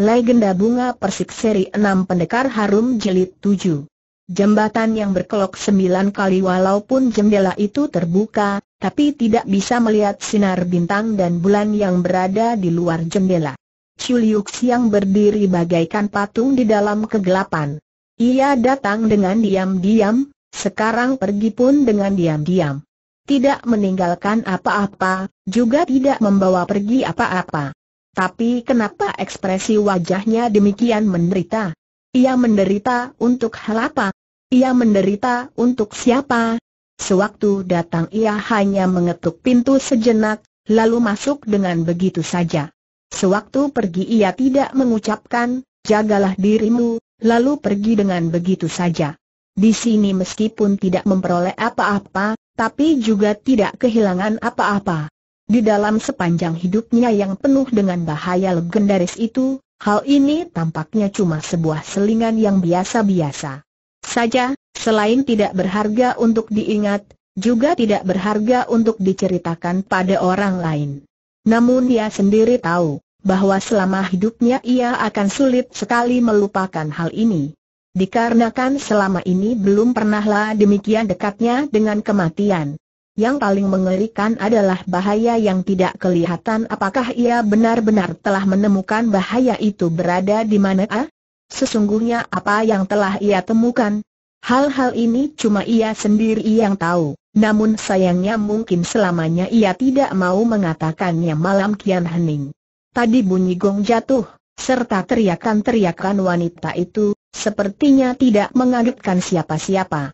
Legenda Bunga Persik Seri 6 Pendekar Harum jelit 7 Jembatan yang berkelok sembilan kali walaupun jendela itu terbuka, tapi tidak bisa melihat sinar bintang dan bulan yang berada di luar jendela. Chuliuk yang berdiri bagaikan patung di dalam kegelapan. Ia datang dengan diam-diam, sekarang pergi pun dengan diam-diam. Tidak meninggalkan apa-apa, juga tidak membawa pergi apa-apa. Tapi kenapa ekspresi wajahnya demikian menderita? Ia menderita untuk hal apa? Ia menderita untuk siapa? Sewaktu datang ia hanya mengetuk pintu sejenak, lalu masuk dengan begitu saja. Sewaktu pergi ia tidak mengucapkan, jagalah dirimu, lalu pergi dengan begitu saja. Di sini meskipun tidak memperoleh apa-apa, tapi juga tidak kehilangan apa-apa. Di dalam sepanjang hidupnya yang penuh dengan bahaya legendaris itu, hal ini tampaknya cuma sebuah selingan yang biasa-biasa saja, selain tidak berharga untuk diingat, juga tidak berharga untuk diceritakan pada orang lain. Namun dia sendiri tahu, bahwa selama hidupnya ia akan sulit sekali melupakan hal ini. Dikarenakan selama ini belum pernahlah demikian dekatnya dengan kematian, yang paling mengerikan adalah bahaya yang tidak kelihatan apakah ia benar-benar telah menemukan bahaya itu berada di mana? Ah? Sesungguhnya apa yang telah ia temukan? Hal-hal ini cuma ia sendiri yang tahu, namun sayangnya mungkin selamanya ia tidak mau mengatakannya malam kian hening. Tadi bunyi gong jatuh, serta teriakan-teriakan wanita itu, sepertinya tidak mengagetkan siapa-siapa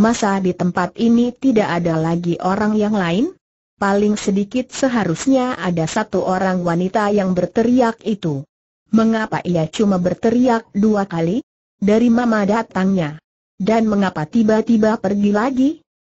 masa di tempat ini tidak ada lagi orang yang lain? Paling sedikit seharusnya ada satu orang wanita yang berteriak itu. Mengapa ia cuma berteriak dua kali? Dari mama datangnya. Dan mengapa tiba-tiba pergi lagi?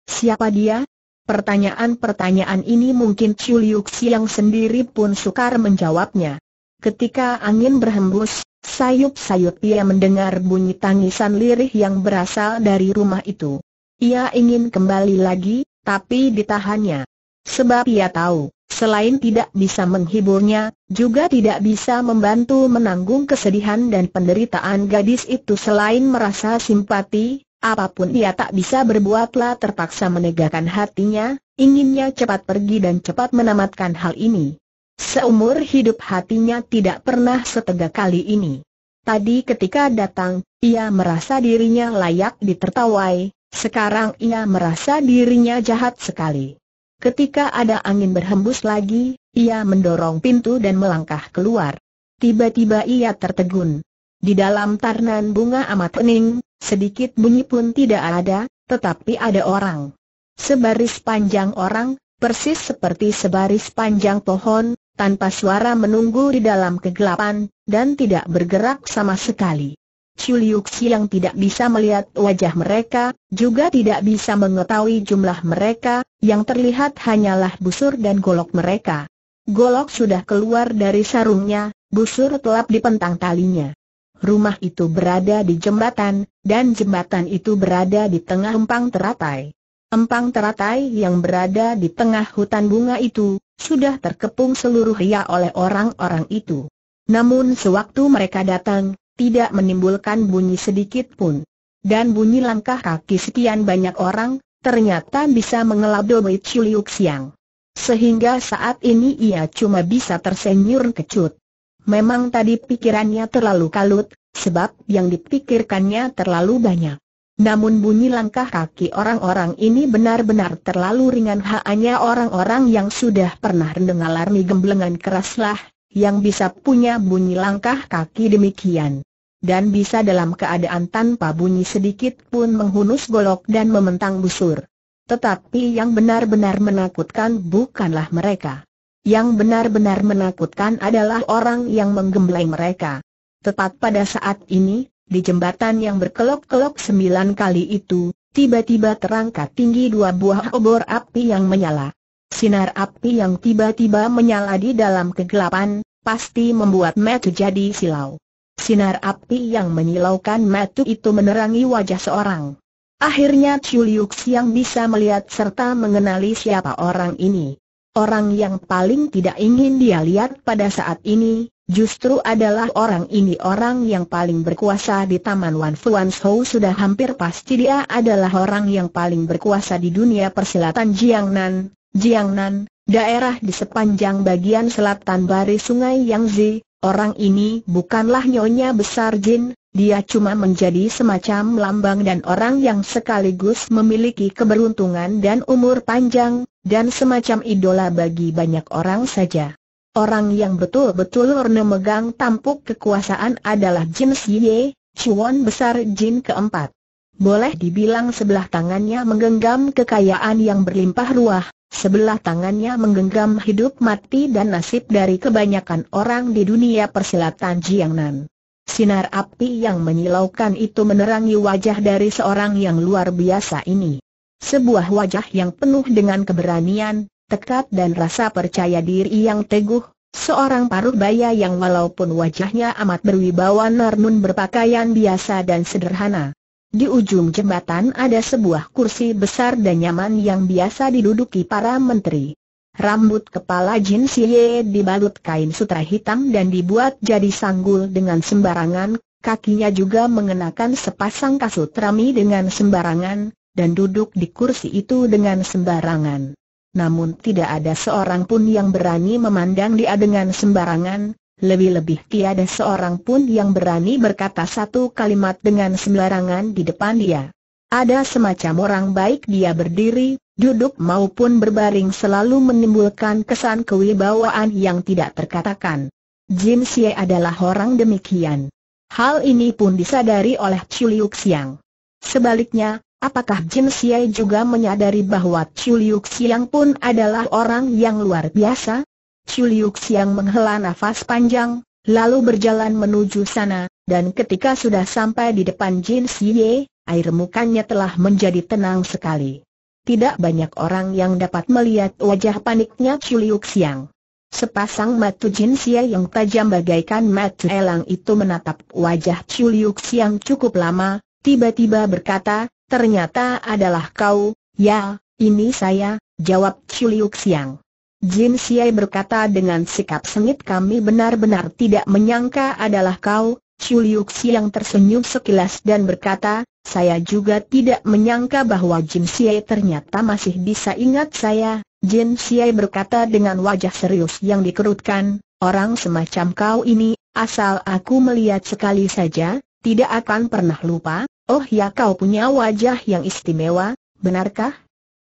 Siapa dia? Pertanyaan-pertanyaan ini mungkin Chuliuk Siang sendiri pun sukar menjawabnya. Ketika angin berhembus, sayup-sayup ia mendengar bunyi tangisan lirih yang berasal dari rumah itu. Ia ingin kembali lagi, tapi ditahannya. Sebab ia tahu, selain tidak bisa menghiburnya, juga tidak bisa membantu menanggung kesedihan dan penderitaan gadis itu selain merasa simpati, apapun ia tak bisa berbuatlah terpaksa menegakkan hatinya, inginnya cepat pergi dan cepat menamatkan hal ini. Seumur hidup hatinya tidak pernah setegak kali ini. Tadi ketika datang, ia merasa dirinya layak ditertawai, sekarang ia merasa dirinya jahat sekali. Ketika ada angin berhembus lagi, ia mendorong pintu dan melangkah keluar. Tiba-tiba ia tertegun. Di dalam tarnan bunga amat pening, sedikit bunyi pun tidak ada, tetapi ada orang. Sebaris panjang orang, persis seperti sebaris panjang pohon, tanpa suara menunggu di dalam kegelapan, dan tidak bergerak sama sekali. Chuliuxi yang tidak bisa melihat wajah mereka, juga tidak bisa mengetahui jumlah mereka, yang terlihat hanyalah busur dan golok mereka. Golok sudah keluar dari sarungnya, busur telap di pentang talinya. Rumah itu berada di jembatan, dan jembatan itu berada di tengah empang teratai. Empang teratai yang berada di tengah hutan bunga itu, sudah terkepung seluruhnya oleh orang-orang itu. Namun sewaktu mereka datang, tidak menimbulkan bunyi sedikit pun. Dan bunyi langkah kaki sekian banyak orang, ternyata bisa mengelabui Chuliuk Siang. Sehingga saat ini ia cuma bisa tersenyum kecut. Memang tadi pikirannya terlalu kalut, sebab yang dipikirkannya terlalu banyak. Namun bunyi langkah kaki orang-orang ini benar-benar terlalu ringan hanya orang-orang yang sudah pernah mendengar gemblengan keraslah yang bisa punya bunyi langkah kaki demikian. Dan bisa dalam keadaan tanpa bunyi sedikit pun menghunus golok dan mementang busur. Tetapi yang benar-benar menakutkan bukanlah mereka. Yang benar-benar menakutkan adalah orang yang menggemblai mereka. Tepat pada saat ini, di jembatan yang berkelok-kelok sembilan kali itu, tiba-tiba terangkat tinggi dua buah obor api yang menyala. Sinar api yang tiba-tiba menyala di dalam kegelapan, pasti membuat matu jadi silau. Sinar api yang menyilaukan matu itu menerangi wajah seorang. Akhirnya Chuliuk yang bisa melihat serta mengenali siapa orang ini. Orang yang paling tidak ingin dia lihat pada saat ini, justru adalah orang ini orang yang paling berkuasa di Taman Wan Fuan Shou sudah hampir pasti dia adalah orang yang paling berkuasa di dunia persilatan Jiangnan, Jiangnan, Daerah di sepanjang bagian selatan baris sungai Z. orang ini bukanlah nyonya besar Jin, dia cuma menjadi semacam lambang dan orang yang sekaligus memiliki keberuntungan dan umur panjang, dan semacam idola bagi banyak orang saja. Orang yang betul-betul memegang tampuk kekuasaan adalah Jin Siye, Chuan besar Jin keempat. Boleh dibilang sebelah tangannya menggenggam kekayaan yang berlimpah ruah, Sebelah tangannya menggenggam hidup mati dan nasib dari kebanyakan orang di dunia persilatan Jiangnan. Sinar api yang menyilaukan itu menerangi wajah dari seorang yang luar biasa ini. Sebuah wajah yang penuh dengan keberanian, tekad dan rasa percaya diri yang teguh, seorang paruh baya yang walaupun wajahnya amat berwibawa namun berpakaian biasa dan sederhana. Di ujung jembatan ada sebuah kursi besar dan nyaman yang biasa diduduki para menteri. Rambut kepala Jin Siye dibalut kain sutra hitam dan dibuat jadi sanggul dengan sembarangan, kakinya juga mengenakan sepasang kasut rami dengan sembarangan, dan duduk di kursi itu dengan sembarangan. Namun tidak ada seorang pun yang berani memandang dia dengan sembarangan, lebih-lebih tiada seorang pun yang berani berkata satu kalimat dengan sembarangan di depan dia. Ada semacam orang baik dia berdiri, duduk maupun berbaring selalu menimbulkan kesan kewibawaan yang tidak terkatakan. Jin Xie adalah orang demikian. Hal ini pun disadari oleh Chu Liu Xiang. Sebaliknya, apakah Jin Xie juga menyadari bahwa Chu Liu Xiang pun adalah orang yang luar biasa? Chuliuk Siang menghela nafas panjang, lalu berjalan menuju sana, dan ketika sudah sampai di depan Jin Xie, air mukanya telah menjadi tenang sekali. Tidak banyak orang yang dapat melihat wajah paniknya Chuliuk Siang. Sepasang mata Jin Xie yang tajam bagaikan mata elang itu menatap wajah Chuliuk Siang cukup lama, tiba-tiba berkata, ternyata adalah kau, ya, ini saya, jawab Chuliuk Siang. Jin Xie berkata dengan sikap sengit kami benar-benar tidak menyangka adalah kau, Chu Liu yang tersenyum sekilas dan berkata, saya juga tidak menyangka bahwa Jin Xie ternyata masih bisa ingat saya, Jin Xie berkata dengan wajah serius yang dikerutkan, orang semacam kau ini, asal aku melihat sekali saja, tidak akan pernah lupa, oh ya kau punya wajah yang istimewa, benarkah?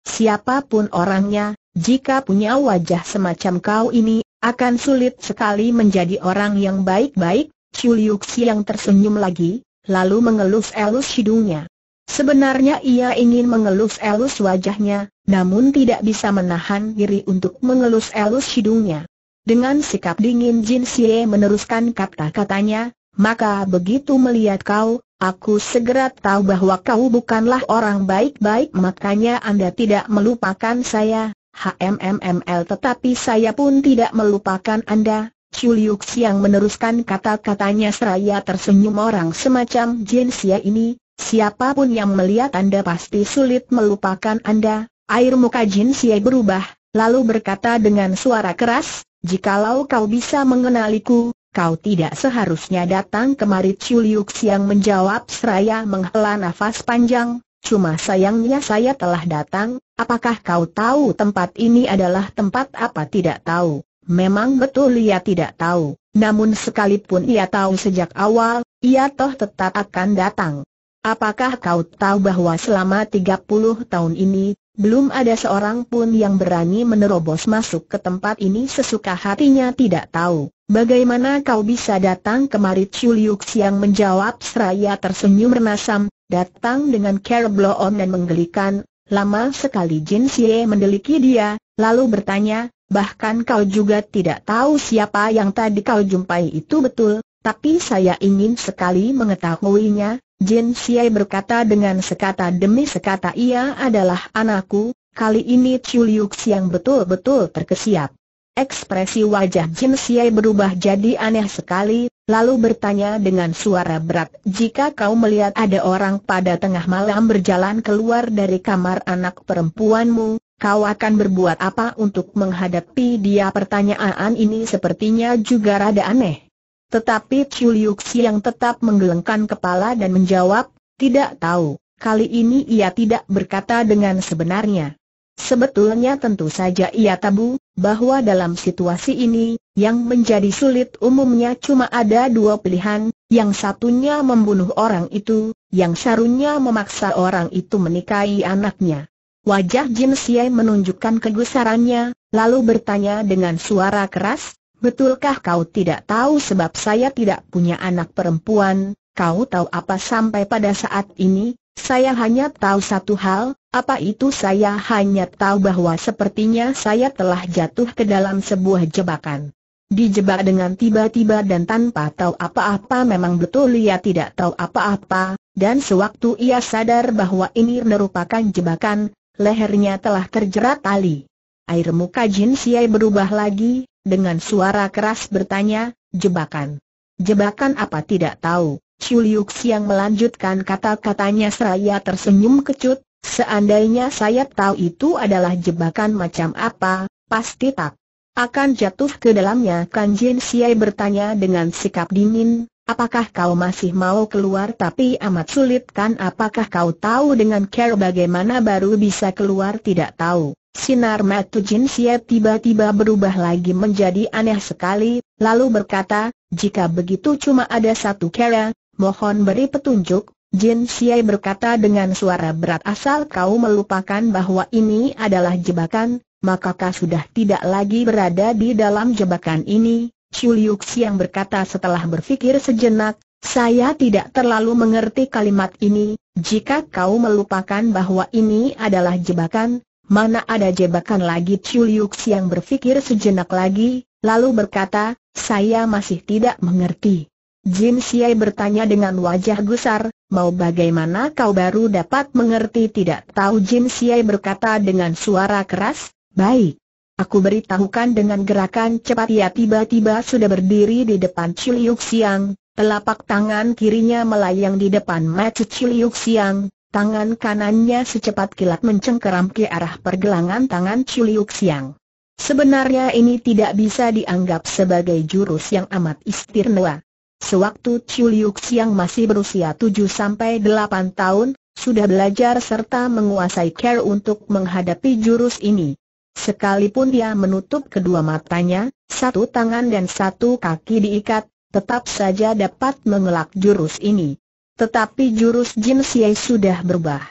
Siapapun orangnya, jika punya wajah semacam kau ini, akan sulit sekali menjadi orang yang baik-baik, Chuliuxi yang tersenyum lagi, lalu mengelus-elus hidungnya. Sebenarnya ia ingin mengelus-elus wajahnya, namun tidak bisa menahan diri untuk mengelus-elus hidungnya. Dengan sikap dingin Jin Xie meneruskan kata-katanya, maka begitu melihat kau, aku segera tahu bahwa kau bukanlah orang baik-baik makanya Anda tidak melupakan saya, HMMML tetapi saya pun tidak melupakan Anda, Chuliuk yang meneruskan kata-katanya seraya tersenyum orang semacam Jin Sia ini, siapapun yang melihat Anda pasti sulit melupakan Anda, air muka Jin Jinsia berubah, lalu berkata dengan suara keras, jikalau kau bisa mengenaliku, kau tidak seharusnya datang kemari Chuliuk yang menjawab seraya menghela nafas panjang, Cuma sayangnya saya telah datang, apakah kau tahu tempat ini adalah tempat apa tidak tahu? Memang betul ia tidak tahu, namun sekalipun ia tahu sejak awal, ia toh tetap akan datang. Apakah kau tahu bahwa selama 30 tahun ini, belum ada seorang pun yang berani menerobos masuk ke tempat ini sesuka hatinya tidak tahu. Bagaimana kau bisa datang kemari Chuliuk Siang menjawab seraya tersenyum renasam, datang dengan on dan menggelikan, lama sekali Jin Xie mendeliki dia, lalu bertanya, bahkan kau juga tidak tahu siapa yang tadi kau jumpai itu betul, tapi saya ingin sekali mengetahuinya, Jin Xie berkata dengan sekata demi sekata ia adalah anakku, kali ini Chuliuk Siang betul-betul terkesiap. Ekspresi wajah Jin Siai berubah jadi aneh sekali, lalu bertanya dengan suara berat, jika kau melihat ada orang pada tengah malam berjalan keluar dari kamar anak perempuanmu, kau akan berbuat apa untuk menghadapi dia? Pertanyaan ini sepertinya juga rada aneh. Tetapi Chu Liuk yang tetap menggelengkan kepala dan menjawab, tidak tahu, kali ini ia tidak berkata dengan sebenarnya. Sebetulnya tentu saja ia tabu, bahwa dalam situasi ini, yang menjadi sulit umumnya cuma ada dua pilihan, yang satunya membunuh orang itu, yang sarunya memaksa orang itu menikahi anaknya. Wajah Jin Siai menunjukkan kegusarannya, lalu bertanya dengan suara keras, Betulkah kau tidak tahu sebab saya tidak punya anak perempuan, Kau tahu apa sampai pada saat ini, saya hanya tahu satu hal, apa itu saya hanya tahu bahwa sepertinya saya telah jatuh ke dalam sebuah jebakan. Dijebak dengan tiba-tiba dan tanpa tahu apa-apa memang betul ia tidak tahu apa-apa, dan sewaktu ia sadar bahwa ini merupakan jebakan, lehernya telah terjerat tali. Air muka Jin Siai berubah lagi, dengan suara keras bertanya, jebakan. Jebakan apa tidak tahu, Chuliuk Siang melanjutkan kata-katanya seraya tersenyum kecut, seandainya saya tahu itu adalah jebakan macam apa, pasti tak akan jatuh ke dalamnya. Kan Jin Siai bertanya dengan sikap dingin, apakah kau masih mau keluar tapi amat sulit kan apakah kau tahu dengan care bagaimana baru bisa keluar tidak tahu. Sinar mata Jin Siai tiba-tiba berubah lagi menjadi aneh sekali, lalu berkata, jika begitu cuma ada satu cara, Mohon beri petunjuk, Jin Xie berkata dengan suara berat asal kau melupakan bahwa ini adalah jebakan, maka kau sudah tidak lagi berada di dalam jebakan ini. Xu Liu Xiang berkata setelah berpikir sejenak, saya tidak terlalu mengerti kalimat ini, jika kau melupakan bahwa ini adalah jebakan, mana ada jebakan lagi Xu Liu Xiang berpikir sejenak lagi, lalu berkata, saya masih tidak mengerti. Jin Siai bertanya dengan wajah gusar, mau bagaimana kau baru dapat mengerti tidak tahu Jin Siai berkata dengan suara keras, baik. Aku beritahukan dengan gerakan cepat ia tiba-tiba sudah berdiri di depan Ciliuk Siang, telapak tangan kirinya melayang di depan mata Ciliuk Siang, tangan kanannya secepat kilat mencengkeram ke arah pergelangan tangan Ciliuk Siang. Sebenarnya ini tidak bisa dianggap sebagai jurus yang amat istirahat. Sewaktu Chiu Liu Xiang masih berusia 7-8 tahun, sudah belajar serta menguasai care untuk menghadapi jurus ini. Sekalipun dia menutup kedua matanya, satu tangan dan satu kaki diikat, tetap saja dapat mengelak jurus ini. Tetapi jurus Jin Xie sudah berubah.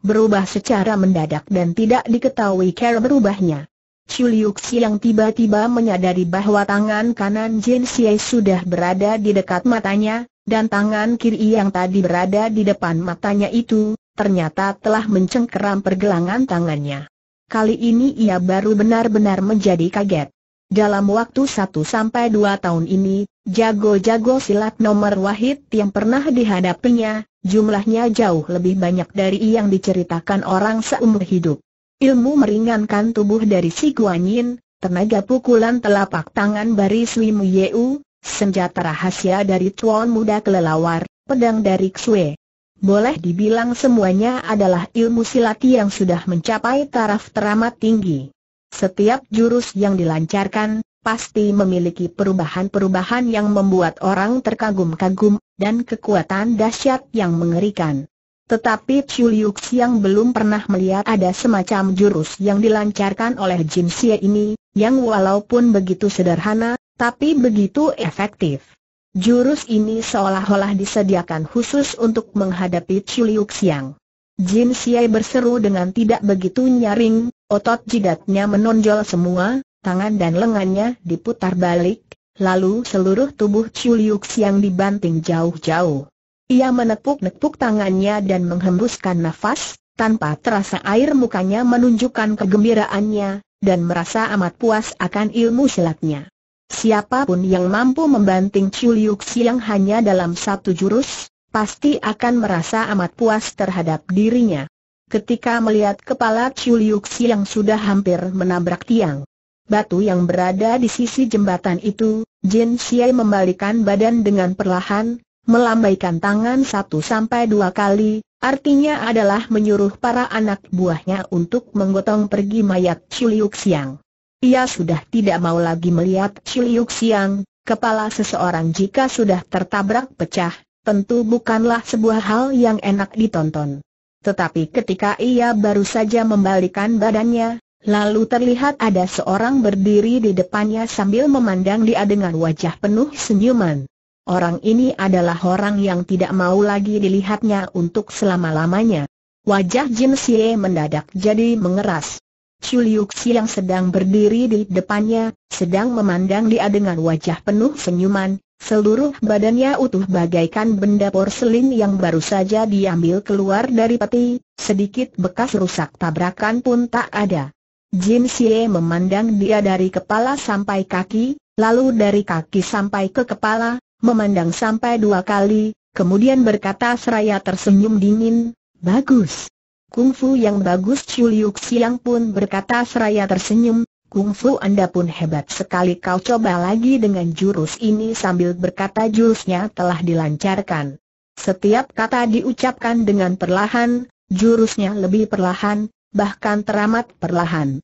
Berubah secara mendadak dan tidak diketahui care berubahnya. Chuliu yang tiba-tiba menyadari bahwa tangan kanan Jin Xie sudah berada di dekat matanya, dan tangan kiri yang tadi berada di depan matanya itu, ternyata telah mencengkeram pergelangan tangannya. Kali ini ia baru benar-benar menjadi kaget. Dalam waktu satu sampai dua tahun ini, jago-jago silat nomor wahid yang pernah dihadapinya, jumlahnya jauh lebih banyak dari yang diceritakan orang seumur hidup. Ilmu meringankan tubuh dari si Guanyin, tenaga pukulan telapak tangan baris Wimu Yeu, senjata rahasia dari tuan muda kelelawar, pedang dari Xue. Boleh dibilang semuanya adalah ilmu silat yang sudah mencapai taraf teramat tinggi. Setiap jurus yang dilancarkan, pasti memiliki perubahan-perubahan yang membuat orang terkagum-kagum, dan kekuatan dahsyat yang mengerikan. Tetapi Chiu Liu Xiang belum pernah melihat ada semacam jurus yang dilancarkan oleh Jin Xie ini, yang walaupun begitu sederhana, tapi begitu efektif. Jurus ini seolah-olah disediakan khusus untuk menghadapi Chiu Liu Xiang. Jin Xie berseru dengan tidak begitu nyaring, otot jidatnya menonjol semua, tangan dan lengannya diputar balik, lalu seluruh tubuh Chiu Liu Xiang dibanting jauh-jauh. Ia menepuk-nepuk tangannya dan menghembuskan nafas, tanpa terasa air mukanya menunjukkan kegembiraannya, dan merasa amat puas akan ilmu silatnya. Siapapun yang mampu membanting Chuliuk Siang hanya dalam satu jurus, pasti akan merasa amat puas terhadap dirinya. Ketika melihat kepala Chuliuk Siang sudah hampir menabrak tiang batu yang berada di sisi jembatan itu, Jin Xie membalikan badan dengan perlahan, melambaikan tangan satu sampai dua kali, artinya adalah menyuruh para anak buahnya untuk menggotong pergi mayat Chuliuk Siang. Ia sudah tidak mau lagi melihat Chuliuk Siang, kepala seseorang jika sudah tertabrak pecah, tentu bukanlah sebuah hal yang enak ditonton. Tetapi ketika ia baru saja membalikan badannya, lalu terlihat ada seorang berdiri di depannya sambil memandang dia dengan wajah penuh senyuman. Orang ini adalah orang yang tidak mau lagi dilihatnya untuk selama-lamanya. Wajah Jin Xie mendadak jadi mengeras. Chu Liuxi yang sedang berdiri di depannya, sedang memandang dia dengan wajah penuh senyuman, seluruh badannya utuh bagaikan benda porselin yang baru saja diambil keluar dari peti, sedikit bekas rusak tabrakan pun tak ada. Jin Xie memandang dia dari kepala sampai kaki, lalu dari kaki sampai ke kepala, memandang sampai dua kali, kemudian berkata seraya tersenyum dingin, bagus. Kungfu yang bagus Liu Xiang pun berkata seraya tersenyum, Kungfu Anda pun hebat sekali kau coba lagi dengan jurus ini sambil berkata jurusnya telah dilancarkan. Setiap kata diucapkan dengan perlahan, jurusnya lebih perlahan, bahkan teramat perlahan.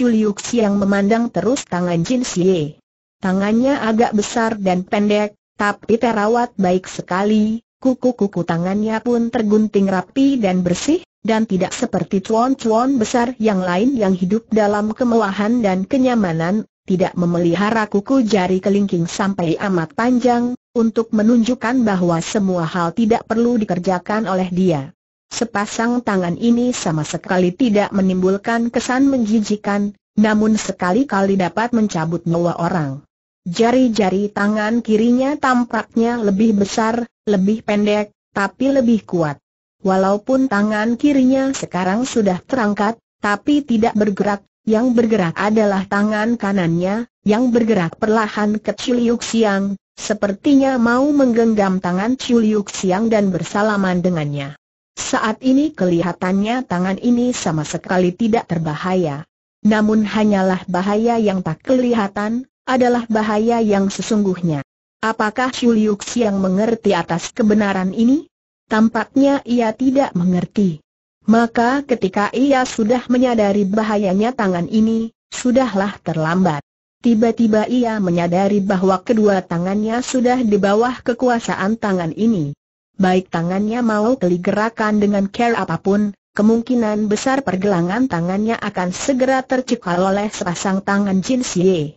Liu Xiang memandang terus tangan Jin Xie. Tangannya agak besar dan pendek, tapi terawat baik sekali, kuku-kuku tangannya pun tergunting rapi dan bersih, dan tidak seperti cuan-cuan besar yang lain yang hidup dalam kemewahan dan kenyamanan, tidak memelihara kuku jari kelingking sampai amat panjang, untuk menunjukkan bahwa semua hal tidak perlu dikerjakan oleh dia. Sepasang tangan ini sama sekali tidak menimbulkan kesan menjijikan, namun sekali-kali dapat mencabut nyawa orang. Jari-jari tangan kirinya tampaknya lebih besar, lebih pendek, tapi lebih kuat. Walaupun tangan kirinya sekarang sudah terangkat, tapi tidak bergerak, yang bergerak adalah tangan kanannya, yang bergerak perlahan ke Ciliuk Siang, sepertinya mau menggenggam tangan Ciliuk Siang dan bersalaman dengannya. Saat ini kelihatannya tangan ini sama sekali tidak terbahaya. Namun hanyalah bahaya yang tak kelihatan, adalah bahaya yang sesungguhnya. Apakah Xu yang mengerti atas kebenaran ini? Tampaknya ia tidak mengerti. Maka ketika ia sudah menyadari bahayanya tangan ini, sudahlah terlambat. Tiba-tiba ia menyadari bahwa kedua tangannya sudah di bawah kekuasaan tangan ini. Baik tangannya mau gerakan dengan care apapun, kemungkinan besar pergelangan tangannya akan segera tercekal oleh sepasang tangan Jin Xie.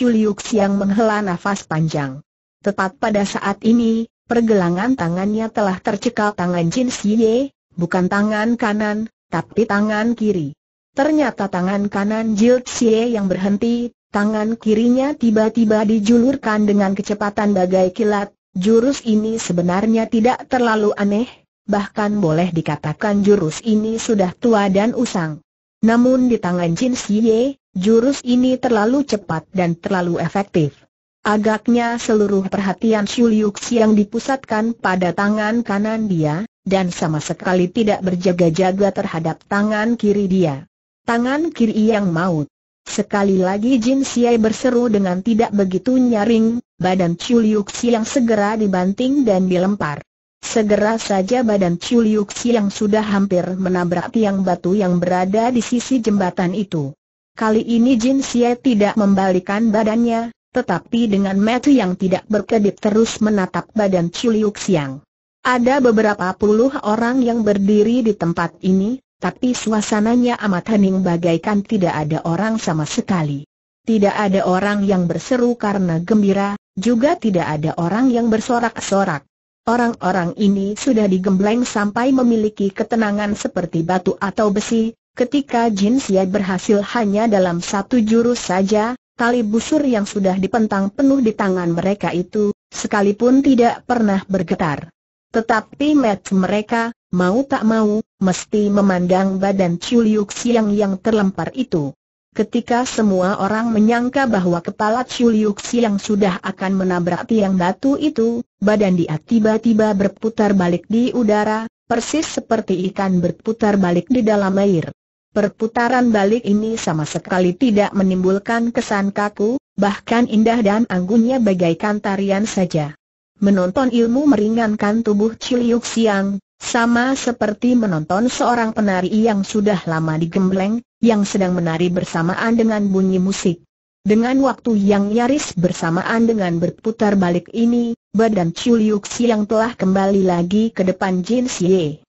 Liu yang menghela nafas panjang. Tepat pada saat ini, pergelangan tangannya telah tercekal tangan Jin Xie, bukan tangan kanan, tapi tangan kiri. Ternyata tangan kanan Jil Xie yang berhenti, tangan kirinya tiba-tiba dijulurkan dengan kecepatan bagai kilat. Jurus ini sebenarnya tidak terlalu aneh, bahkan boleh dikatakan jurus ini sudah tua dan usang. Namun di tangan Jin Xie, Jurus ini terlalu cepat dan terlalu efektif. Agaknya seluruh perhatian Shuliuk yang dipusatkan pada tangan kanan dia, dan sama sekali tidak berjaga-jaga terhadap tangan kiri dia. Tangan kiri yang maut. Sekali lagi Jin Xiai berseru dengan tidak begitu nyaring, badan Chuliuk yang segera dibanting dan dilempar. Segera saja badan Chuliuk yang sudah hampir menabrak tiang batu yang berada di sisi jembatan itu. Kali ini Jin Xie tidak membalikan badannya, tetapi dengan mata yang tidak berkedip terus menatap badan Liu Xiang. Ada beberapa puluh orang yang berdiri di tempat ini, tapi suasananya amat hening bagaikan tidak ada orang sama sekali. Tidak ada orang yang berseru karena gembira, juga tidak ada orang yang bersorak-sorak. Orang-orang ini sudah digembleng sampai memiliki ketenangan seperti batu atau besi, Ketika Jin Xia berhasil hanya dalam satu jurus saja, tali busur yang sudah dipentang penuh di tangan mereka itu, sekalipun tidak pernah bergetar. Tetapi match mereka, mau tak mau, mesti memandang badan Chiu Liu Xiang yang terlempar itu. Ketika semua orang menyangka bahwa kepala Chiu Liu Xiang sudah akan menabrak tiang batu itu, badan dia tiba-tiba berputar balik di udara, persis seperti ikan berputar balik di dalam air. Perputaran balik ini sama sekali tidak menimbulkan kesan kaku, bahkan indah dan anggunnya bagaikan tarian saja. Menonton ilmu meringankan tubuh Ciliuk Siang, sama seperti menonton seorang penari yang sudah lama digembleng, yang sedang menari bersamaan dengan bunyi musik. Dengan waktu yang nyaris bersamaan dengan berputar balik ini, badan Ciliuk Siang telah kembali lagi ke depan Jin Xie.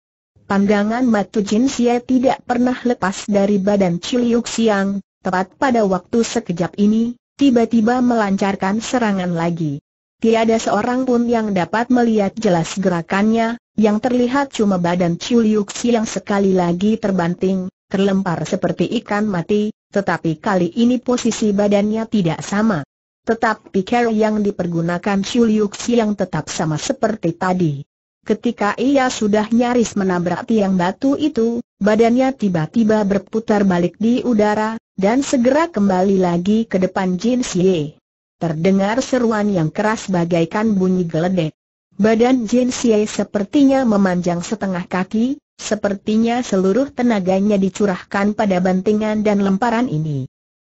Pandangan Matu Jin sia tidak pernah lepas dari badan Ciliuk Siang, tepat pada waktu sekejap ini, tiba-tiba melancarkan serangan lagi. Tiada seorang pun yang dapat melihat jelas gerakannya, yang terlihat cuma badan Ciliuk Siang sekali lagi terbanting, terlempar seperti ikan mati, tetapi kali ini posisi badannya tidak sama. Tetap pikir yang dipergunakan Ciliuk Siang tetap sama seperti tadi. Ketika ia sudah nyaris menabrak tiang batu itu, badannya tiba-tiba berputar balik di udara, dan segera kembali lagi ke depan Jin Xie. Terdengar seruan yang keras bagaikan bunyi geledek. Badan Jin Xie sepertinya memanjang setengah kaki, sepertinya seluruh tenaganya dicurahkan pada bantingan dan lemparan ini.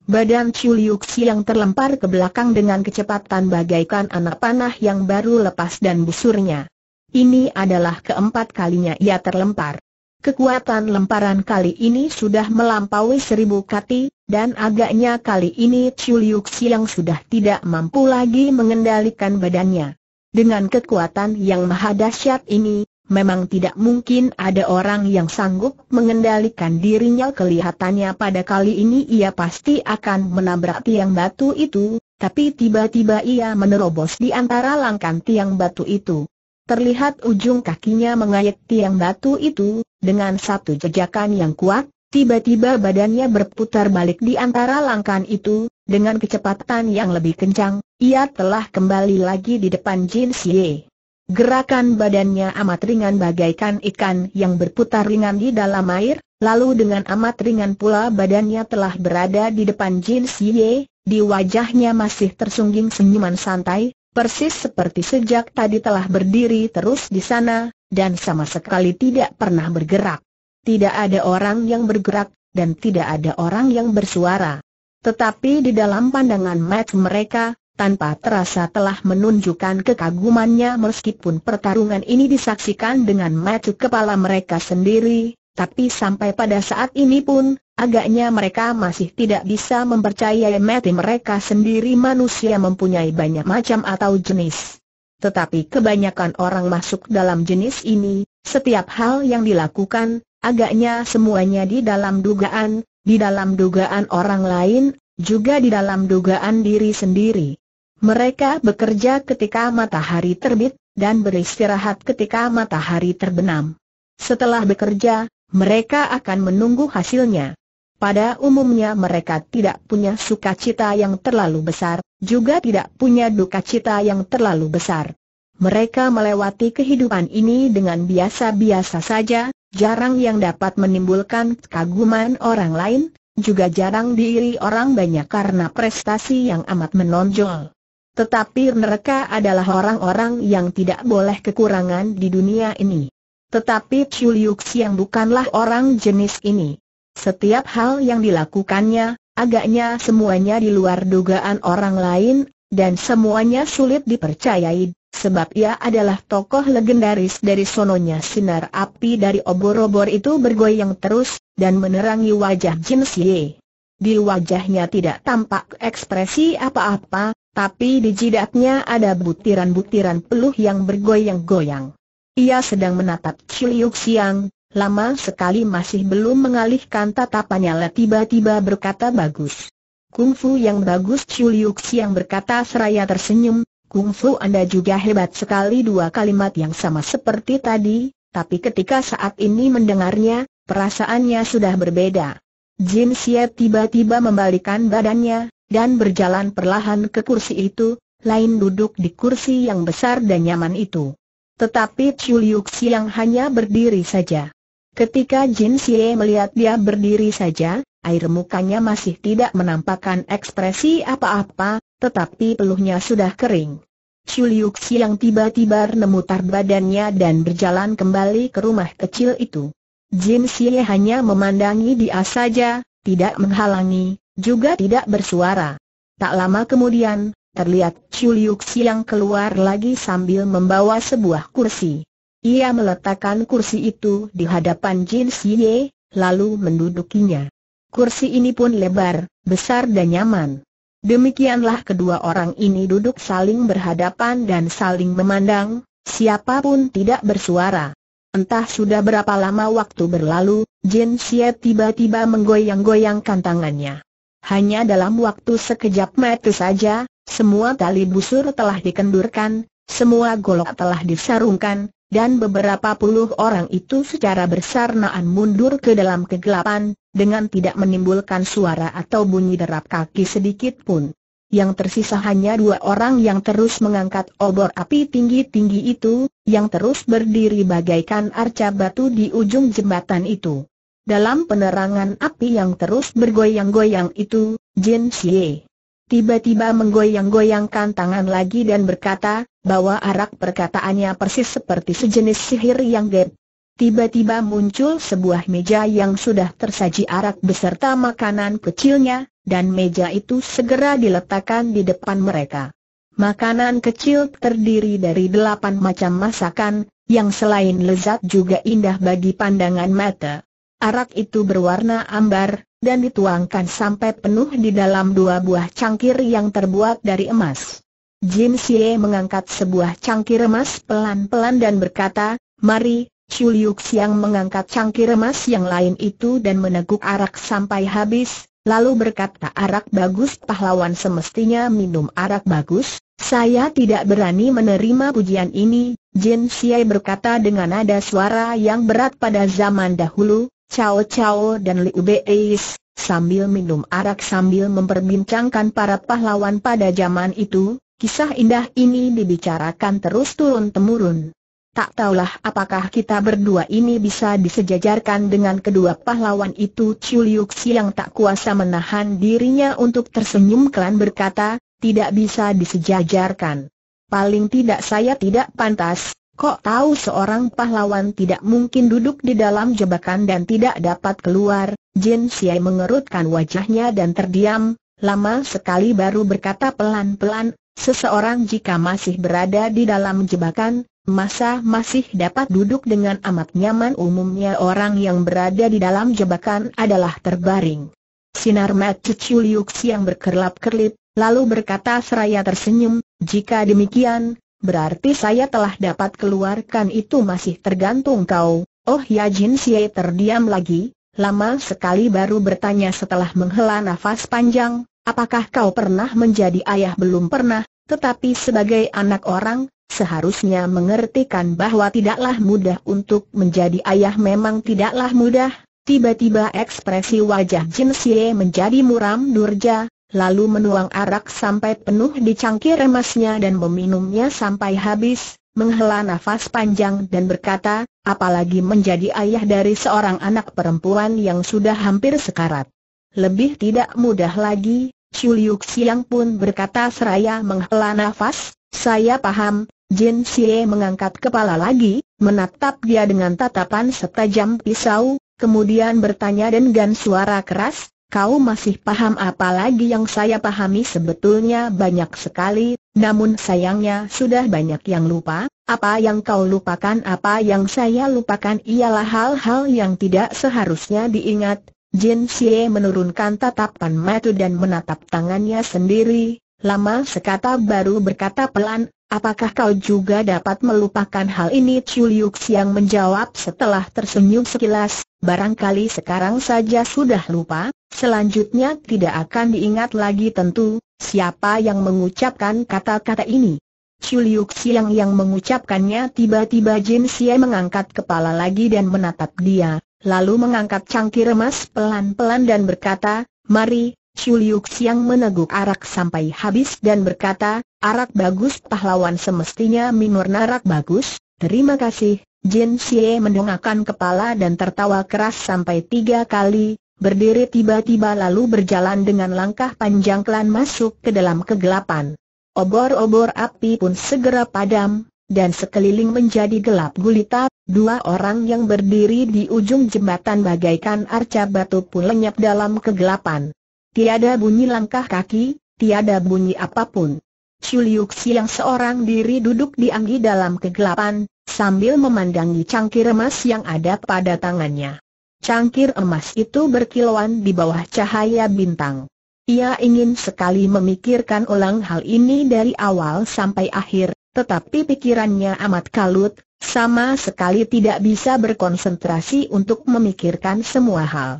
Badan Chu Liuxi yang terlempar ke belakang dengan kecepatan bagaikan anak panah yang baru lepas dan busurnya. Ini adalah keempat kalinya ia terlempar. Kekuatan lemparan kali ini sudah melampaui seribu kati, dan agaknya kali ini Chuliuk Xiang sudah tidak mampu lagi mengendalikan badannya. Dengan kekuatan yang maha dahsyat ini, memang tidak mungkin ada orang yang sanggup mengendalikan dirinya kelihatannya pada kali ini ia pasti akan menabrak tiang batu itu, tapi tiba-tiba ia menerobos di antara langkah tiang batu itu. Terlihat ujung kakinya mengayak tiang batu itu, dengan satu jejakan yang kuat, tiba-tiba badannya berputar balik di antara langkan itu, dengan kecepatan yang lebih kencang, ia telah kembali lagi di depan Jin Xie. Gerakan badannya amat ringan bagaikan ikan yang berputar ringan di dalam air, lalu dengan amat ringan pula badannya telah berada di depan Jin Xie, di wajahnya masih tersungging senyuman santai, persis seperti sejak tadi telah berdiri terus di sana, dan sama sekali tidak pernah bergerak. Tidak ada orang yang bergerak, dan tidak ada orang yang bersuara. Tetapi di dalam pandangan match mereka, tanpa terasa telah menunjukkan kekagumannya meskipun pertarungan ini disaksikan dengan match kepala mereka sendiri, tapi sampai pada saat ini pun, Agaknya mereka masih tidak bisa mempercayai mati mereka sendiri manusia mempunyai banyak macam atau jenis. Tetapi kebanyakan orang masuk dalam jenis ini, setiap hal yang dilakukan, agaknya semuanya di dalam dugaan, di dalam dugaan orang lain, juga di dalam dugaan diri sendiri. Mereka bekerja ketika matahari terbit, dan beristirahat ketika matahari terbenam. Setelah bekerja, mereka akan menunggu hasilnya. Pada umumnya mereka tidak punya sukacita yang terlalu besar, juga tidak punya dukacita yang terlalu besar. Mereka melewati kehidupan ini dengan biasa-biasa saja, jarang yang dapat menimbulkan kaguman orang lain, juga jarang diiri orang banyak karena prestasi yang amat menonjol. Tetapi mereka adalah orang-orang yang tidak boleh kekurangan di dunia ini. Tetapi Chuliuks yang bukanlah orang jenis ini. Setiap hal yang dilakukannya, agaknya semuanya di luar dugaan orang lain, dan semuanya sulit dipercayai, sebab ia adalah tokoh legendaris dari sononya sinar api dari obor-obor itu bergoyang terus, dan menerangi wajah Jin Xie. Di wajahnya tidak tampak ekspresi apa-apa, tapi di jidatnya ada butiran-butiran peluh yang bergoyang-goyang. Ia sedang menatap Chiliuk Siang, lama sekali masih belum mengalihkan tatapannya tiba-tiba berkata bagus. Kungfu yang bagus Chiu Liuk berkata seraya tersenyum, Kungfu Anda juga hebat sekali dua kalimat yang sama seperti tadi, tapi ketika saat ini mendengarnya, perasaannya sudah berbeda. Jin Xie tiba-tiba membalikan badannya, dan berjalan perlahan ke kursi itu, lain duduk di kursi yang besar dan nyaman itu. Tetapi Chu Liuk hanya berdiri saja. Ketika Jin Xie melihat dia berdiri saja, air mukanya masih tidak menampakkan ekspresi apa-apa, tetapi peluhnya sudah kering. Chu Liu yang tiba-tiba memutar badannya dan berjalan kembali ke rumah kecil itu. Jin Xie hanya memandangi dia saja, tidak menghalangi, juga tidak bersuara. Tak lama kemudian, terlihat Chu Liu yang keluar lagi sambil membawa sebuah kursi. Ia meletakkan kursi itu di hadapan Jin Xie, lalu mendudukinya. Kursi ini pun lebar, besar dan nyaman. Demikianlah kedua orang ini duduk saling berhadapan dan saling memandang, siapapun tidak bersuara. Entah sudah berapa lama waktu berlalu, Jin Xie tiba-tiba menggoyang-goyangkan tangannya. Hanya dalam waktu sekejap mata saja, semua tali busur telah dikendurkan, semua golok telah disarungkan, dan beberapa puluh orang itu secara bersarnaan mundur ke dalam kegelapan, dengan tidak menimbulkan suara atau bunyi derap kaki sedikit pun. Yang tersisa hanya dua orang yang terus mengangkat obor api tinggi-tinggi itu, yang terus berdiri bagaikan arca batu di ujung jembatan itu. Dalam penerangan api yang terus bergoyang-goyang itu, Jin Xie tiba-tiba menggoyang-goyangkan tangan lagi dan berkata, bahwa arak perkataannya persis seperti sejenis sihir yang gep. Tiba-tiba muncul sebuah meja yang sudah tersaji arak beserta makanan kecilnya, dan meja itu segera diletakkan di depan mereka. Makanan kecil terdiri dari delapan macam masakan, yang selain lezat juga indah bagi pandangan mata. Arak itu berwarna ambar, dan dituangkan sampai penuh di dalam dua buah cangkir yang terbuat dari emas. Jin Xie mengangkat sebuah cangkir emas pelan-pelan dan berkata, Mari, Chu Liu Siang mengangkat cangkir emas yang lain itu dan meneguk arak sampai habis, lalu berkata arak bagus pahlawan semestinya minum arak bagus, saya tidak berani menerima pujian ini, Jin Xie berkata dengan nada suara yang berat pada zaman dahulu, Cao Cao dan Liu Beis, sambil minum arak sambil memperbincangkan para pahlawan pada zaman itu, Kisah indah ini dibicarakan terus turun-temurun. Tak tahulah apakah kita berdua ini bisa disejajarkan dengan kedua pahlawan itu Chiu Liuxi yang tak kuasa menahan dirinya untuk tersenyum kelan berkata, tidak bisa disejajarkan. Paling tidak saya tidak pantas, kok tahu seorang pahlawan tidak mungkin duduk di dalam jebakan dan tidak dapat keluar, Jin Xie mengerutkan wajahnya dan terdiam, lama sekali baru berkata pelan-pelan, Seseorang jika masih berada di dalam jebakan, masa masih dapat duduk dengan amat nyaman umumnya orang yang berada di dalam jebakan adalah terbaring. Sinar mata Chuliuks yang berkerlap-kerlip, lalu berkata seraya tersenyum, jika demikian, berarti saya telah dapat keluarkan itu masih tergantung kau. Oh ya Jin Xie terdiam lagi, lama sekali baru bertanya setelah menghela nafas panjang, Apakah kau pernah menjadi ayah belum pernah, tetapi sebagai anak orang, seharusnya mengertikan bahwa tidaklah mudah untuk menjadi ayah memang tidaklah mudah. Tiba-tiba ekspresi wajah Jin Xie menjadi muram durja, lalu menuang arak sampai penuh di cangkir emasnya dan meminumnya sampai habis, menghela nafas panjang dan berkata, apalagi menjadi ayah dari seorang anak perempuan yang sudah hampir sekarat. Lebih tidak mudah lagi, Liu Xiang pun berkata seraya menghela nafas, saya paham, Jin Xie mengangkat kepala lagi, menatap dia dengan tatapan setajam pisau, kemudian bertanya dengan suara keras, kau masih paham apa lagi yang saya pahami sebetulnya banyak sekali, namun sayangnya sudah banyak yang lupa, apa yang kau lupakan apa yang saya lupakan ialah hal-hal yang tidak seharusnya diingat, Jin Xie menurunkan tatapan mata dan menatap tangannya sendiri, lama sekata baru berkata pelan, apakah kau juga dapat melupakan hal ini? Chuliuk Xiang menjawab setelah tersenyum sekilas, barangkali sekarang saja sudah lupa, selanjutnya tidak akan diingat lagi tentu, siapa yang mengucapkan kata-kata ini. Chuliuk Xiang yang mengucapkannya tiba-tiba Jin Xie mengangkat kepala lagi dan menatap dia lalu mengangkat cangkir emas pelan-pelan dan berkata, Mari, Chuliuk Siang meneguk arak sampai habis dan berkata, Arak bagus pahlawan semestinya minum arak bagus, terima kasih. Jin Xie mendongakkan kepala dan tertawa keras sampai tiga kali, berdiri tiba-tiba lalu berjalan dengan langkah panjang kelan masuk ke dalam kegelapan. Obor-obor api pun segera padam, dan sekeliling menjadi gelap gulita, dua orang yang berdiri di ujung jembatan bagaikan arca batu pun lenyap dalam kegelapan. Tiada bunyi langkah kaki, tiada bunyi apapun. Chuliuksi yang seorang diri duduk dianggi dalam kegelapan, sambil memandangi cangkir emas yang ada pada tangannya. Cangkir emas itu berkilauan di bawah cahaya bintang. Ia ingin sekali memikirkan ulang hal ini dari awal sampai akhir, tetapi pikirannya amat kalut, sama sekali tidak bisa berkonsentrasi untuk memikirkan semua hal.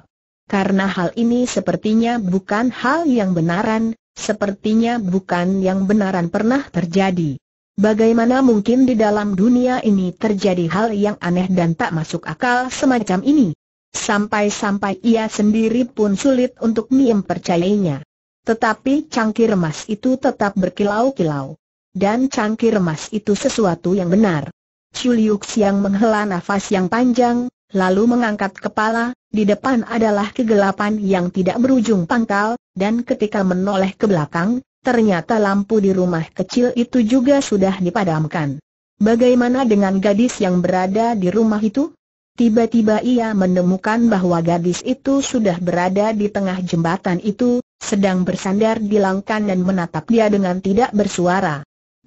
Karena hal ini sepertinya bukan hal yang benaran, sepertinya bukan yang benaran pernah terjadi. Bagaimana mungkin di dalam dunia ini terjadi hal yang aneh dan tak masuk akal semacam ini? Sampai-sampai ia sendiri pun sulit untuk mempercayainya. Tetapi cangkir emas itu tetap berkilau-kilau dan cangkir emas itu sesuatu yang benar. Chu Liuk Siang menghela nafas yang panjang, lalu mengangkat kepala, di depan adalah kegelapan yang tidak berujung pangkal, dan ketika menoleh ke belakang, ternyata lampu di rumah kecil itu juga sudah dipadamkan. Bagaimana dengan gadis yang berada di rumah itu? Tiba-tiba ia menemukan bahwa gadis itu sudah berada di tengah jembatan itu, sedang bersandar di langkan dan menatap dia dengan tidak bersuara.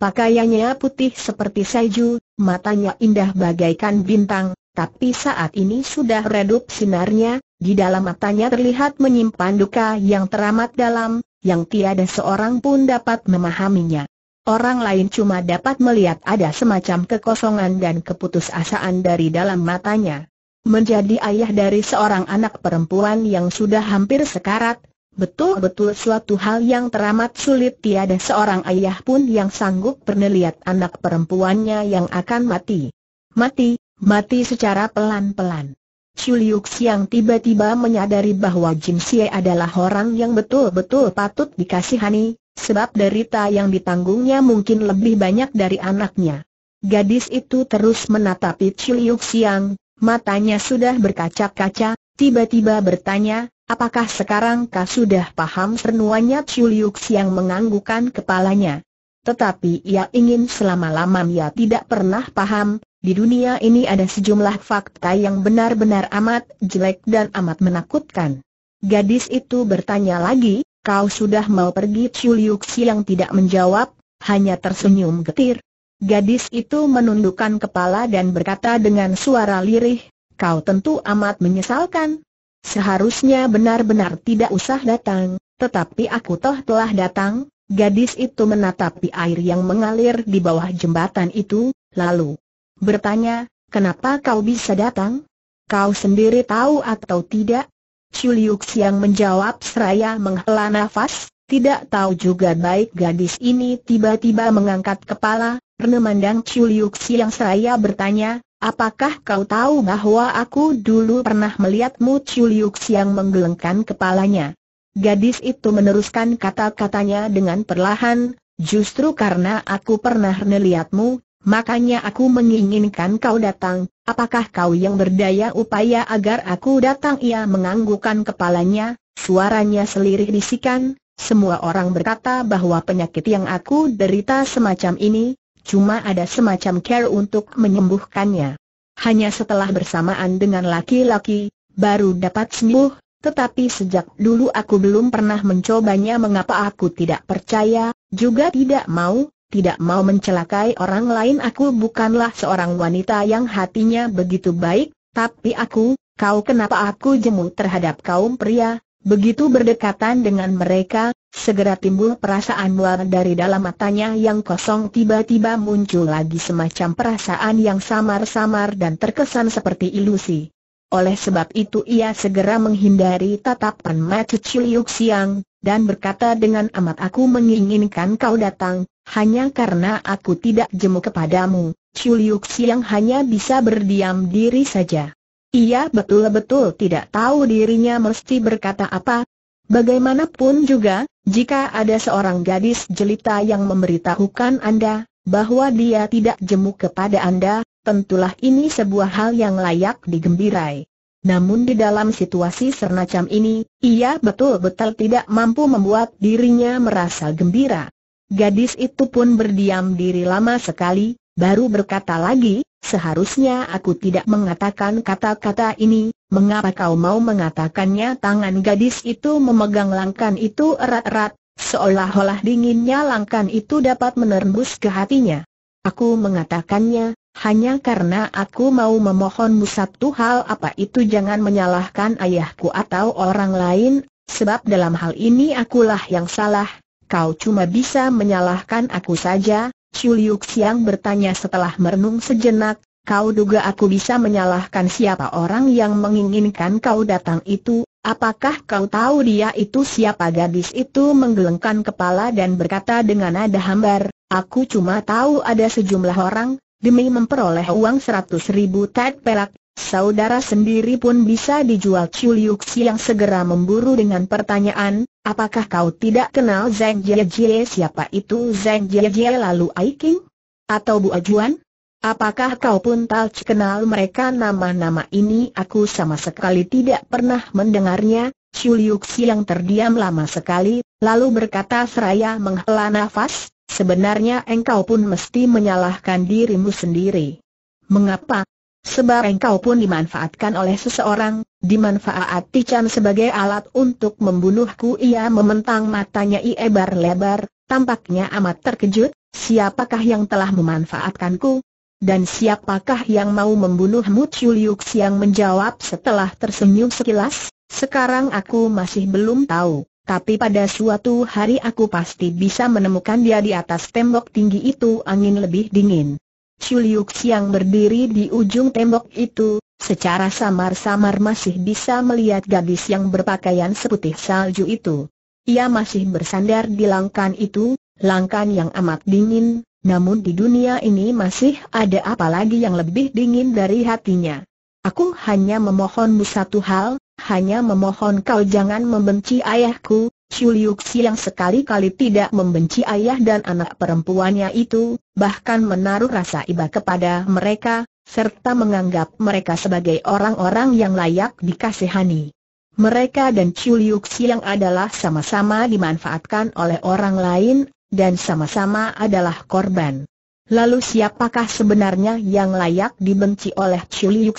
Pakaiannya putih seperti salju, matanya indah bagaikan bintang, tapi saat ini sudah redup sinarnya, di dalam matanya terlihat menyimpan duka yang teramat dalam, yang tiada seorang pun dapat memahaminya. Orang lain cuma dapat melihat ada semacam kekosongan dan keputusasaan dari dalam matanya. Menjadi ayah dari seorang anak perempuan yang sudah hampir sekarat, Betul-betul suatu hal yang teramat sulit tiada seorang ayah pun yang sanggup pernah lihat anak perempuannya yang akan mati. Mati, mati secara pelan-pelan. Chuliuk tiba-tiba menyadari bahwa Jim Xie adalah orang yang betul-betul patut dikasihani, sebab derita yang ditanggungnya mungkin lebih banyak dari anaknya. Gadis itu terus menatapi Chuliuk Siang, matanya sudah berkaca-kaca, tiba-tiba bertanya, Apakah sekarang kau sudah paham senuanya Chuliuk yang menganggukkan kepalanya? Tetapi ia ingin selama lamanya tidak pernah paham, di dunia ini ada sejumlah fakta yang benar-benar amat jelek dan amat menakutkan. Gadis itu bertanya lagi, kau sudah mau pergi Chuliuk yang tidak menjawab, hanya tersenyum getir. Gadis itu menundukkan kepala dan berkata dengan suara lirih, kau tentu amat menyesalkan, Seharusnya benar-benar tidak usah datang, tetapi aku toh telah datang, gadis itu menatapi air yang mengalir di bawah jembatan itu, lalu bertanya, kenapa kau bisa datang? Kau sendiri tahu atau tidak? Chuliuks yang menjawab seraya menghela nafas, tidak tahu juga baik gadis ini tiba-tiba mengangkat kepala, pernah mandang Chuliuks yang seraya bertanya, Apakah kau tahu bahwa aku dulu pernah melihatmu Chuliuk yang menggelengkan kepalanya? Gadis itu meneruskan kata-katanya dengan perlahan, justru karena aku pernah melihatmu, makanya aku menginginkan kau datang, apakah kau yang berdaya upaya agar aku datang? Ia menganggukan kepalanya, suaranya selirih bisikan, semua orang berkata bahwa penyakit yang aku derita semacam ini, cuma ada semacam care untuk menyembuhkannya. Hanya setelah bersamaan dengan laki-laki, baru dapat sembuh, tetapi sejak dulu aku belum pernah mencobanya mengapa aku tidak percaya, juga tidak mau, tidak mau mencelakai orang lain aku bukanlah seorang wanita yang hatinya begitu baik, tapi aku, kau kenapa aku jemu terhadap kaum pria, Begitu berdekatan dengan mereka, segera timbul perasaan luar dari dalam matanya yang kosong tiba-tiba muncul lagi semacam perasaan yang samar-samar dan terkesan seperti ilusi. Oleh sebab itu ia segera menghindari tatapan mata Ciliuk Siang, dan berkata dengan amat aku menginginkan kau datang, hanya karena aku tidak jemu kepadamu, Ciliuk Siang hanya bisa berdiam diri saja. Ia betul-betul tidak tahu dirinya mesti berkata apa. Bagaimanapun juga, jika ada seorang gadis jelita yang memberitahukan Anda, bahwa dia tidak jemu kepada Anda, tentulah ini sebuah hal yang layak digembirai. Namun di dalam situasi sernacam ini, ia betul-betul tidak mampu membuat dirinya merasa gembira. Gadis itu pun berdiam diri lama sekali, baru berkata lagi, Seharusnya aku tidak mengatakan kata-kata ini, mengapa kau mau mengatakannya tangan gadis itu memegang langkan itu erat-erat, seolah-olah dinginnya langkan itu dapat menerbus ke hatinya. Aku mengatakannya, hanya karena aku mau memohonmu satu hal apa itu jangan menyalahkan ayahku atau orang lain, sebab dalam hal ini akulah yang salah, kau cuma bisa menyalahkan aku saja, Chu Liu bertanya setelah merenung sejenak, kau duga aku bisa menyalahkan siapa orang yang menginginkan kau datang itu, apakah kau tahu dia itu siapa gadis itu menggelengkan kepala dan berkata dengan nada hambar, aku cuma tahu ada sejumlah orang, demi memperoleh uang seratus ribu tat pelak. Saudara sendiri pun bisa dijual Chu Liuxi yang segera memburu dengan pertanyaan, apakah kau tidak kenal Zeng Jie siapa itu Zeng Jie lalu Aiking? Atau Bu Ajuan? Apakah kau pun tak kenal mereka nama-nama ini? Aku sama sekali tidak pernah mendengarnya. Chu Liuxi yang terdiam lama sekali, lalu berkata seraya menghela nafas, sebenarnya engkau pun mesti menyalahkan dirimu sendiri. Mengapa, Sebab engkau pun dimanfaatkan oleh seseorang, dimanfaati Chan sebagai alat untuk membunuhku Ia mementang matanya iebar lebar, tampaknya amat terkejut, siapakah yang telah memanfaatkanku? Dan siapakah yang mau membunuhmu Chuliuk Siang menjawab setelah tersenyum sekilas, sekarang aku masih belum tahu, tapi pada suatu hari aku pasti bisa menemukan dia di atas tembok tinggi itu angin lebih dingin. Chuliu Xiang berdiri di ujung tembok itu, secara samar-samar masih bisa melihat gadis yang berpakaian seputih salju itu. Ia masih bersandar di langkan itu, langkan yang amat dingin, namun di dunia ini masih ada apa lagi yang lebih dingin dari hatinya. Aku hanya memohonmu satu hal, hanya memohon kau jangan membenci ayahku, Chuliuxi yang sekali-kali tidak membenci ayah dan anak perempuannya itu, bahkan menaruh rasa iba kepada mereka, serta menganggap mereka sebagai orang-orang yang layak dikasihani. Mereka dan Chuliuxi yang adalah sama-sama dimanfaatkan oleh orang lain, dan sama-sama adalah korban. Lalu siapakah sebenarnya yang layak dibenci oleh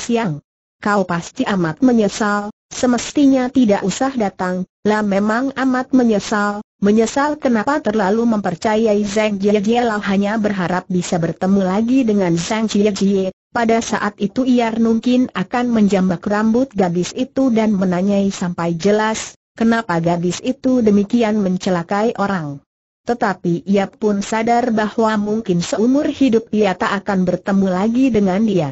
yang? Kau pasti amat menyesal, Semestinya tidak usah datang, lah memang amat menyesal, menyesal kenapa terlalu mempercayai Zhang Jie lah hanya berharap bisa bertemu lagi dengan Zhang Jie pada saat itu ia mungkin akan menjambak rambut gadis itu dan menanyai sampai jelas, kenapa gadis itu demikian mencelakai orang. Tetapi ia pun sadar bahwa mungkin seumur hidup ia tak akan bertemu lagi dengan dia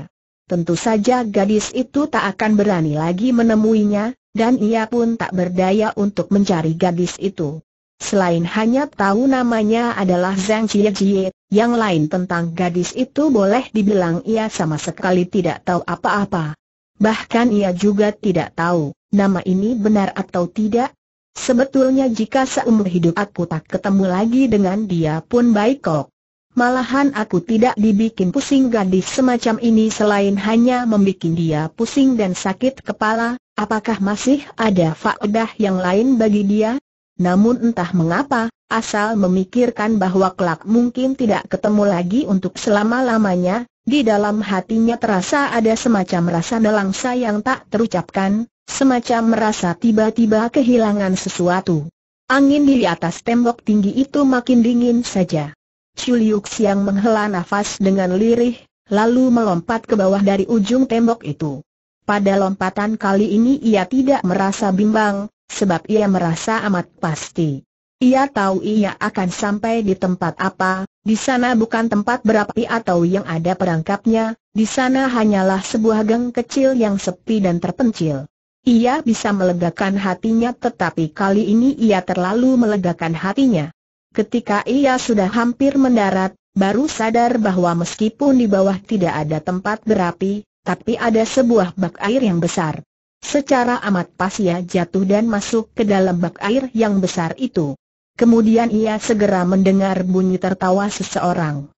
tentu saja gadis itu tak akan berani lagi menemuinya, dan ia pun tak berdaya untuk mencari gadis itu. Selain hanya tahu namanya adalah Zhang Jie Jie, yang lain tentang gadis itu boleh dibilang ia sama sekali tidak tahu apa-apa. Bahkan ia juga tidak tahu, nama ini benar atau tidak. Sebetulnya jika seumur hidup aku tak ketemu lagi dengan dia pun baik kok. Malahan aku tidak dibikin pusing gadis semacam ini selain hanya membikin dia pusing dan sakit kepala, apakah masih ada faedah yang lain bagi dia? Namun entah mengapa, asal memikirkan bahwa kelak mungkin tidak ketemu lagi untuk selama-lamanya, di dalam hatinya terasa ada semacam rasa nelangsa yang tak terucapkan, semacam merasa tiba-tiba kehilangan sesuatu. Angin di atas tembok tinggi itu makin dingin saja. Chuliuk Siang menghela nafas dengan lirih, lalu melompat ke bawah dari ujung tembok itu. Pada lompatan kali ini ia tidak merasa bimbang, sebab ia merasa amat pasti. Ia tahu ia akan sampai di tempat apa, di sana bukan tempat berapi atau yang ada perangkapnya, di sana hanyalah sebuah gang kecil yang sepi dan terpencil. Ia bisa melegakan hatinya tetapi kali ini ia terlalu melegakan hatinya. Ketika ia sudah hampir mendarat, baru sadar bahwa meskipun di bawah tidak ada tempat berapi, tapi ada sebuah bak air yang besar. Secara amat pas ia jatuh dan masuk ke dalam bak air yang besar itu. Kemudian ia segera mendengar bunyi tertawa seseorang.